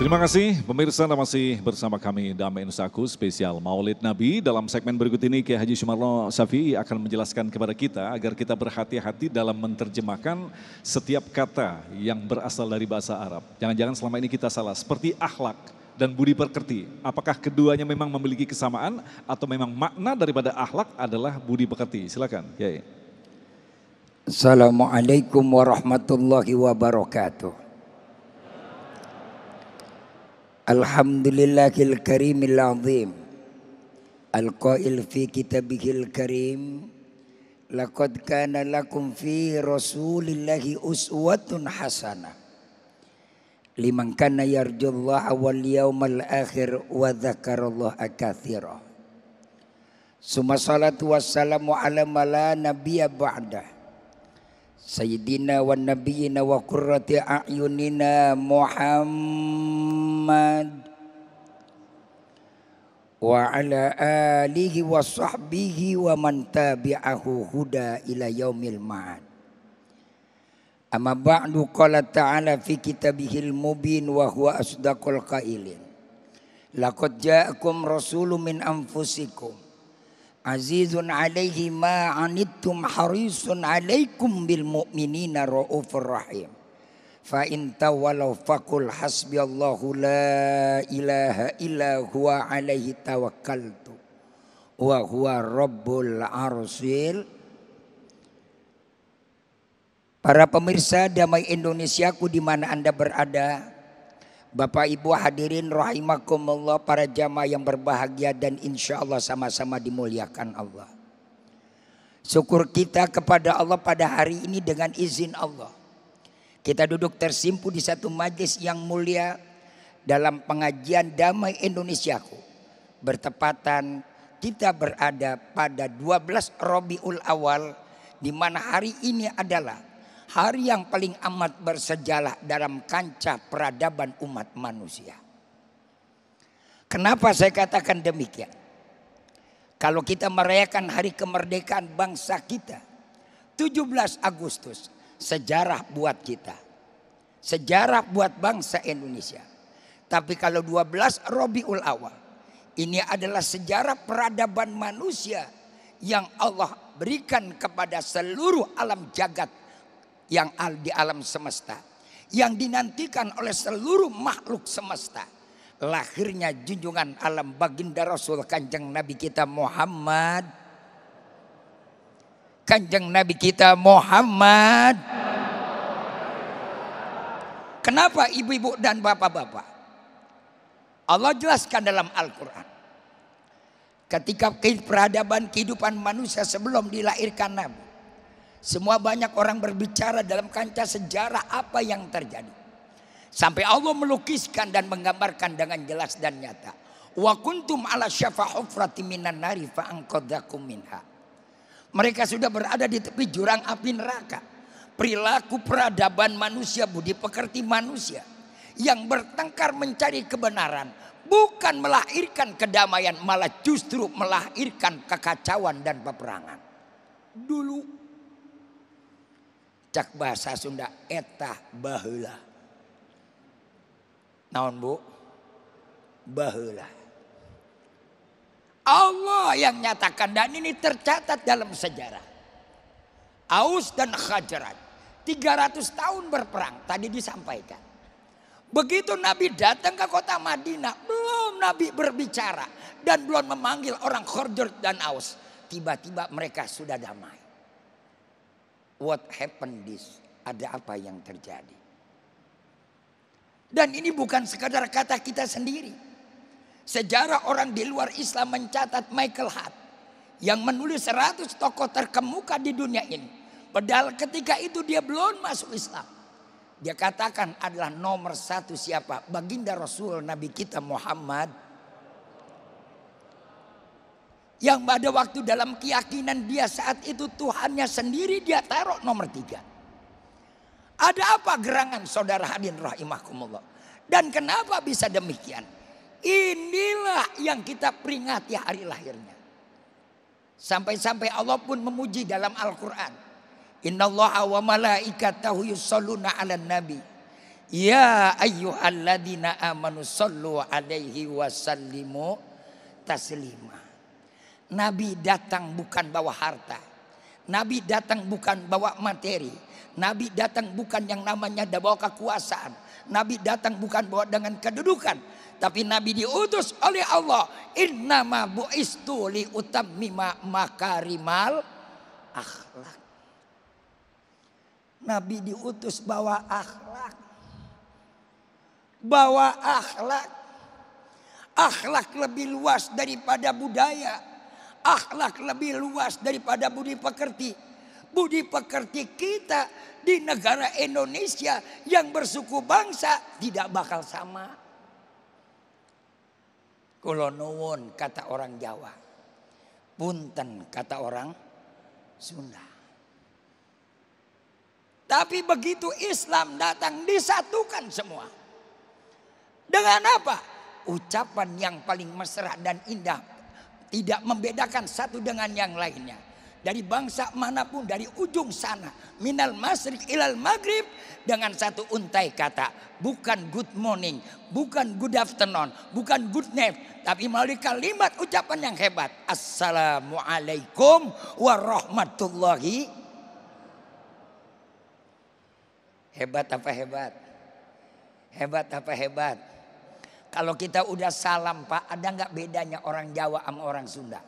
Terima kasih pemirsa Anda masih bersama kami Damai Nusaku spesial Maulid Nabi. Dalam segmen berikut ini Kiai Haji Sumarno Safi akan menjelaskan kepada kita agar kita berhati-hati dalam menerjemahkan setiap kata yang berasal dari bahasa Arab. Jangan-jangan selama ini kita salah seperti akhlak dan budi pekerti. Apakah keduanya memang memiliki kesamaan atau memang makna daripada akhlak adalah budi pekerti? Silakan, Kiai. Assalamualaikum warahmatullahi wabarakatuh. Alhamdulillahil karimil azim al fi kitabihil karim Laqad kana lakum rasulillahi uswatun hasanah Liman kana yarjullah wal yawmal akhir wa akathirah Suma salatu ala mala nabiya ba'dah Sayyidina wa nabiyina wa qurrati a'yunina Muhammad wa ala alihi wa sahbihi wa man tabi'ahu huda ila yaumil ma'ad. Amma ba'du qala ta'ala fi kitabihil mubin wa huwa asdaqul qailin. Laqad ja'akum rasulun min anfusikum Azizun alaihi ma anittum harisun alaikum bil mu'minina raufur rahim. Fa in tawalau faqul hasbiyallahu la ilaha illa huwa alaihi tawakkaltu. Wa huwa rabbul arsil. Para pemirsa damai Indonesiaku di mana Anda berada, Bapak Ibu hadirin rahimakumullah para jamaah yang berbahagia dan insya Allah sama-sama dimuliakan Allah. Syukur kita kepada Allah pada hari ini dengan izin Allah. Kita duduk tersimpu di satu majlis yang mulia dalam pengajian damai Indonesiaku. Bertepatan kita berada pada 12 Robiul Awal di mana hari ini adalah hari yang paling amat bersejarah dalam kancah peradaban umat manusia. Kenapa saya katakan demikian? Kalau kita merayakan hari kemerdekaan bangsa kita, 17 Agustus, sejarah buat kita. Sejarah buat bangsa Indonesia. Tapi kalau 12 Robiul Awal, ini adalah sejarah peradaban manusia yang Allah berikan kepada seluruh alam jagat yang di alam semesta yang dinantikan oleh seluruh makhluk semesta lahirnya junjungan alam baginda Rasul Kanjeng Nabi kita Muhammad Kanjeng Nabi kita Muhammad Kenapa ibu-ibu dan bapak-bapak Allah jelaskan dalam Al-Qur'an ketika peradaban kehidupan manusia sebelum dilahirkan Nabi semua banyak orang berbicara dalam kancah sejarah apa yang terjadi. Sampai Allah melukiskan dan menggambarkan dengan jelas dan nyata. Wa kuntum ala syafa hufrati minan nari fa'angkodakum minha. Mereka sudah berada di tepi jurang api neraka. Perilaku peradaban manusia, budi pekerti manusia. Yang bertengkar mencari kebenaran. Bukan melahirkan kedamaian, malah justru melahirkan kekacauan dan peperangan. Dulu cak bahasa Sunda etah baheula. Naon Bu? Baheula. Allah yang nyatakan dan ini tercatat dalam sejarah. Aus dan Khajrat 300 tahun berperang tadi disampaikan. Begitu Nabi datang ke kota Madinah, belum Nabi berbicara dan belum memanggil orang Khordur dan Aus. Tiba-tiba mereka sudah damai. What happened this? Ada apa yang terjadi? Dan ini bukan sekadar kata kita sendiri. Sejarah orang di luar Islam mencatat Michael Hart yang menulis 100 tokoh terkemuka di dunia ini. Padahal ketika itu dia belum masuk Islam. Dia katakan adalah nomor satu siapa? Baginda Rasul Nabi kita Muhammad yang pada waktu dalam keyakinan dia saat itu Tuhannya sendiri dia taruh nomor tiga. Ada apa gerangan saudara hadirin rahimahkumullah. Dan kenapa bisa demikian? Inilah yang kita peringati hari lahirnya. Sampai-sampai Allah pun memuji dalam Al-Quran. Inna Allah wa malaikatahu yusalluna ala nabi. Ya ayyuhalladina amanu sallu alaihi wa sallimu taslima. Nabi datang bukan bawa harta. Nabi datang bukan bawa materi. Nabi datang bukan yang namanya bawa kekuasaan. Nabi datang bukan bawa dengan kedudukan. Tapi Nabi diutus oleh Allah. Innama bu'istu li utammima makarimal akhlak. Nabi diutus bawa akhlak. Bawa akhlak. Akhlak lebih luas daripada budaya akhlak lebih luas daripada budi pekerti. Budi pekerti kita di negara Indonesia yang bersuku bangsa tidak bakal sama. Kulonowon kata orang Jawa. Punten kata orang Sunda. Tapi begitu Islam datang disatukan semua. Dengan apa? Ucapan yang paling mesra dan indah tidak membedakan satu dengan yang lainnya. Dari bangsa manapun dari ujung sana, minal masrik ilal maghrib dengan satu untai kata, bukan good morning, bukan good afternoon, bukan good night, tapi melalui kalimat ucapan yang hebat. Assalamualaikum warahmatullahi Hebat apa hebat? Hebat apa hebat? Kalau kita udah salam Pak, ada nggak bedanya orang Jawa sama orang Sunda?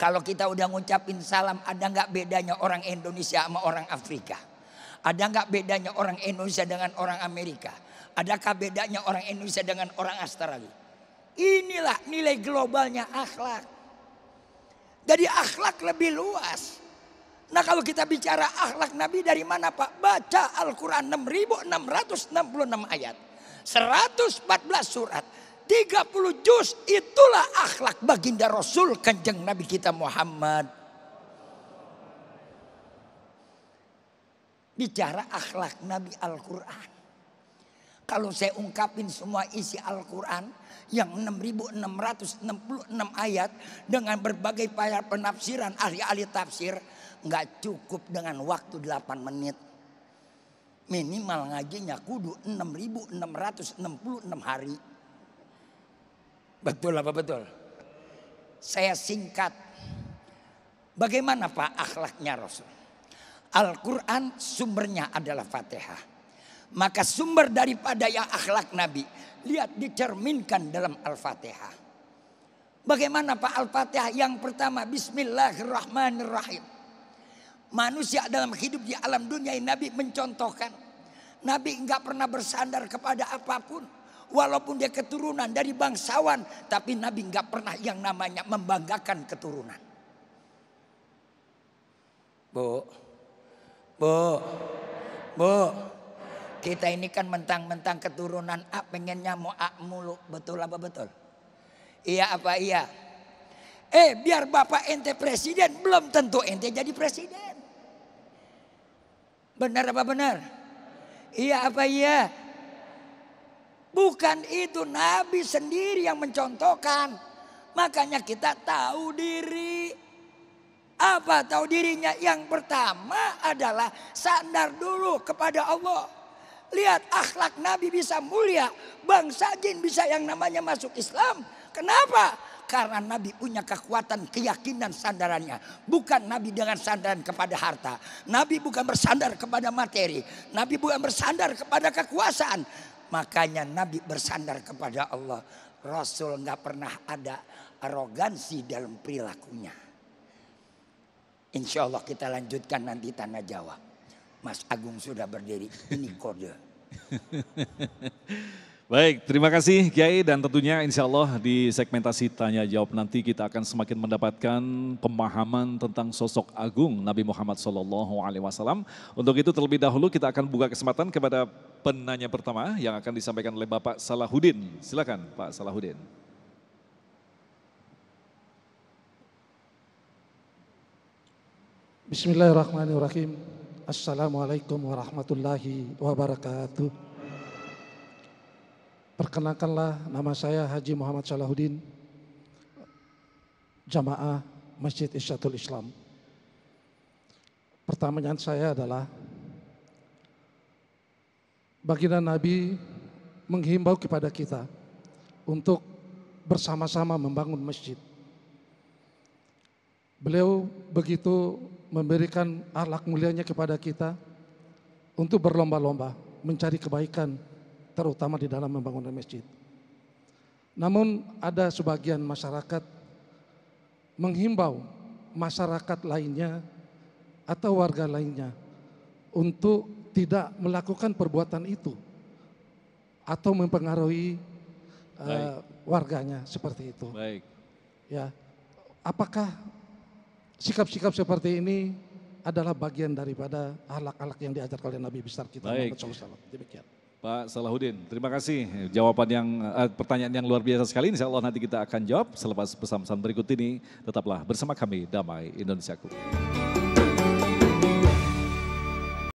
Kalau kita udah ngucapin salam, ada nggak bedanya orang Indonesia sama orang Afrika? Ada nggak bedanya orang Indonesia dengan orang Amerika? Adakah bedanya orang Indonesia dengan orang Australia? Inilah nilai globalnya akhlak. Jadi akhlak lebih luas. Nah kalau kita bicara akhlak Nabi dari mana Pak? Baca Al-Quran 6666 ayat. 114 surat. 30 juz itulah akhlak baginda Rasul kanjeng Nabi kita Muhammad. Bicara akhlak Nabi Al-Quran. Kalau saya ungkapin semua isi Al-Quran yang 6.666 ayat dengan berbagai penafsiran ahli-ahli tafsir nggak cukup dengan waktu 8 menit minimal ngajinya kudu 6666 hari. Betul apa betul? Saya singkat. Bagaimana Pak akhlaknya Rasul? Al-Quran sumbernya adalah Fatihah. Maka sumber daripada yang akhlak Nabi. Lihat dicerminkan dalam Al-Fatihah. Bagaimana Pak Al-Fatihah? Yang pertama Bismillahirrahmanirrahim. Manusia dalam hidup di alam dunia ini Nabi mencontohkan. Nabi nggak pernah bersandar kepada apapun. Walaupun dia keturunan dari bangsawan. Tapi Nabi nggak pernah yang namanya membanggakan keturunan. Bu. Bu. Bu. Kita ini kan mentang-mentang keturunan A pengennya mau A mulu. Betul apa betul? Iya apa iya? Eh biar bapak ente presiden belum tentu ente jadi presiden. Benar apa benar? Iya apa iya? Bukan itu Nabi sendiri yang mencontohkan. Makanya kita tahu diri. Apa tahu dirinya? Yang pertama adalah sandar dulu kepada Allah. Lihat akhlak Nabi bisa mulia. Bangsa jin bisa yang namanya masuk Islam. Kenapa? karena Nabi punya kekuatan keyakinan sandarannya. Bukan Nabi dengan sandaran kepada harta. Nabi bukan bersandar kepada materi. Nabi bukan bersandar kepada kekuasaan. Makanya Nabi bersandar kepada Allah. Rasul nggak pernah ada arogansi dalam perilakunya. Insya Allah kita lanjutkan nanti tanah Jawa. Mas Agung sudah berdiri. Ini kode. Baik, terima kasih Kiai dan tentunya insya Allah di segmentasi tanya jawab nanti kita akan semakin mendapatkan pemahaman tentang sosok agung Nabi Muhammad Shallallahu Alaihi Wasallam. Untuk itu terlebih dahulu kita akan buka kesempatan kepada penanya pertama yang akan disampaikan oleh Bapak Salahuddin. Silakan Pak Salahuddin. Bismillahirrahmanirrahim. Assalamualaikum warahmatullahi wabarakatuh. Perkenalkanlah nama saya Haji Muhammad Salahuddin, jamaah Masjid Isyatul Islam. Pertanyaan saya adalah, baginda Nabi menghimbau kepada kita untuk bersama-sama membangun masjid. Beliau begitu memberikan alat mulianya kepada kita untuk berlomba-lomba mencari kebaikan terutama di dalam membangun masjid. Namun ada sebagian masyarakat menghimbau masyarakat lainnya atau warga lainnya untuk tidak melakukan perbuatan itu atau mempengaruhi uh, warganya seperti itu. Baik. Ya, apakah sikap-sikap seperti ini adalah bagian daripada ahlak-ahlak yang diajar oleh Nabi besar kita Baik. Muhammad SAW. Demikian. Pak Salahuddin, terima kasih jawaban yang eh, pertanyaan yang luar biasa sekali. Insya Allah nanti kita akan jawab selepas pesan-pesan berikut ini. Tetaplah bersama kami Damai Indonesiaku.